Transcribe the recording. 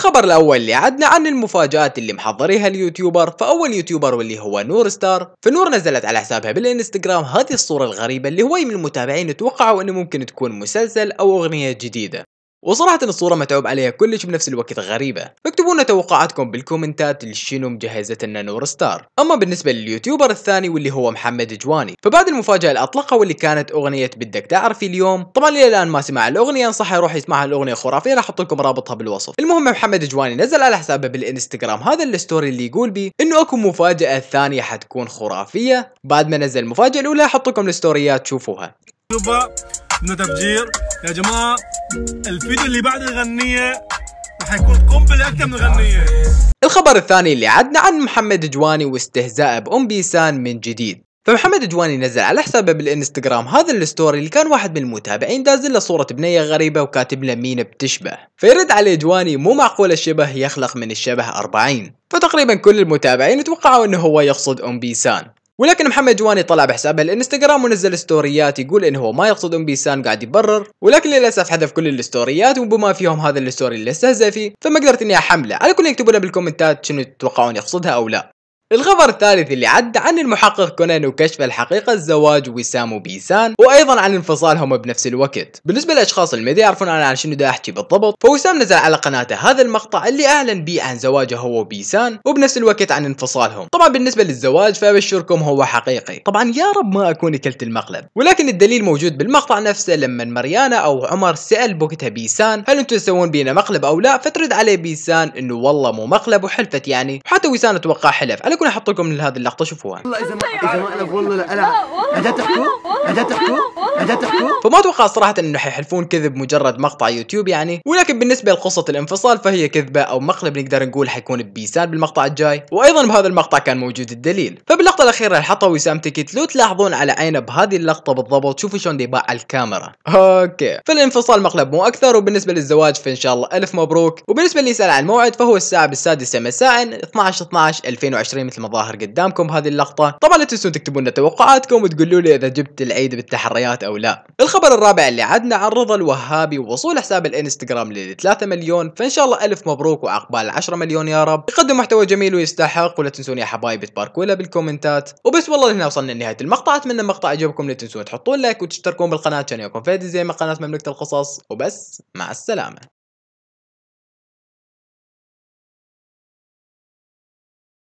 الخبر الاول اللي عدنا عن المفاجات اللي محضريها اليوتيوبر فاول يوتيوبر واللي هو نور ستار فنور نزلت على حسابها بالانستغرام هذه الصوره الغريبه اللي هو من المتابعين توقعوا انه ممكن تكون مسلسل او اغنيه جديده وصراحة الصورة متعوب عليها كلش بنفس الوقت غريبة فاكتبوا لنا توقعاتكم بالكومنتات لشنو مجهزتنا نور ستار أما بالنسبة لليوتيوبر الثاني واللي هو محمد جواني فبعد المفاجأة اللي أطلقها واللي كانت أغنية بدك تعرفي اليوم طبعا إلى الآن ما سمع الأغنية أنصحه يروح يسمعها الأغنية خرافية راح أحط لكم رابطها بالوصف المهم محمد جواني نزل على حسابه بالإنستغرام هذا الستوري اللي يقول بي إنه أكو مفاجأة ثانية حتكون خرافية بعد ما نزل المفاجأة الأولى أحط لكم الستوريات تشوفوها يا جماعه الفيديو اللي بعد الغنيه رح يكون قنبله اكثر من الغنية الخبر الثاني اللي عدنا عن محمد جواني واستهزائه بأم بيسان من جديد فمحمد جواني نزل على حسابه بالانستغرام هذا الستوري اللي كان واحد من المتابعين دازل له صورة بنية غريبة وكاتب له مين بتشبه فيرد عليه جواني مو معقول الشبه يخلق من الشبه 40 فتقريبا كل المتابعين توقعوا انه هو يقصد ام بيسان ولكن محمد جواني طلع بحسابه الانستغرام ونزل ستوريات يقول انه هو ما يقصد ام بيسان قاعد يبرر ولكن للاسف حذف كل الستوريات وبما فيهم هذا الستوري اللي استهزأ فيه فما قدرت اني احمله على كل يكتبوا لنا بالكومنتات شنو تتوقعون يقصدها او لا الخبر الثالث اللي عد عن المحقق كونان وكشف الحقيقة الزواج وسام وبيسان وأيضا عن انفصالهم بنفس الوقت بالنسبة للأشخاص اللي ما يعرفون أنا عن شنو دا أحكي بالضبط فوسام نزل على قناته هذا المقطع اللي أعلن بيه عن زواجه هو وبيسان وبنفس الوقت عن انفصالهم طبعا بالنسبة للزواج فأبشركم هو حقيقي طبعا يا رب ما أكون كلت المقلب ولكن الدليل موجود بالمقطع نفسه لما مريانا أو عمر سأل بوقتها بيسان هل أنتم تسوون بينا مقلب أو لا فترد عليه بيسان إنه والله مو مقلب وحلفت يعني حتى وسام اتوقع حلف على اكون احط لكم لهذه اللقطه شوفوها والله اذا ما طيب. اذا ما انا والله لا لا اجا تحكوا اجا تحكوا اجا تحكوا فما اتوقع صراحه انه حيحلفون كذب مجرد مقطع يوتيوب يعني ولكن بالنسبه لقصه الانفصال فهي كذبه او مقلب نقدر نقول حيكون بيسان بالمقطع الجاي وايضا بهذا المقطع كان موجود الدليل فباللقطه الاخيره اللي حطها وسام تيكت لو تلاحظون على عينه بهذه اللقطه بالضبط شوفوا شلون يباع الكاميرا اوكي فالانفصال مقلب مو اكثر وبالنسبه للزواج فان شاء الله الف مبروك وبالنسبه اللي يسال عن الموعد فهو الساعه السادسه مساء 12 12 2020 مثل ما ظاهر قدامكم هذه اللقطة طبعا لا تنسون تكتبون لنا توقعاتكم وتقولوا لي اذا جبت العيد بالتحريات او لا الخبر الرابع اللي عدنا عن رضا الوهابي ووصول حساب الانستغرام ل 3 مليون فان شاء الله الف مبروك وعقبال 10 مليون يا رب يقدم محتوى جميل ويستحق ولا تنسون يا حبايبي تباركوا له بالكومنتات وبس والله هنا وصلنا لنهاية المقطع اتمنى المقطع عجبكم لا تنسون تحطون لايك وتشتركون بالقناة عشان يكون فيديو زي ما قناة مملكة القصص وبس مع السلامة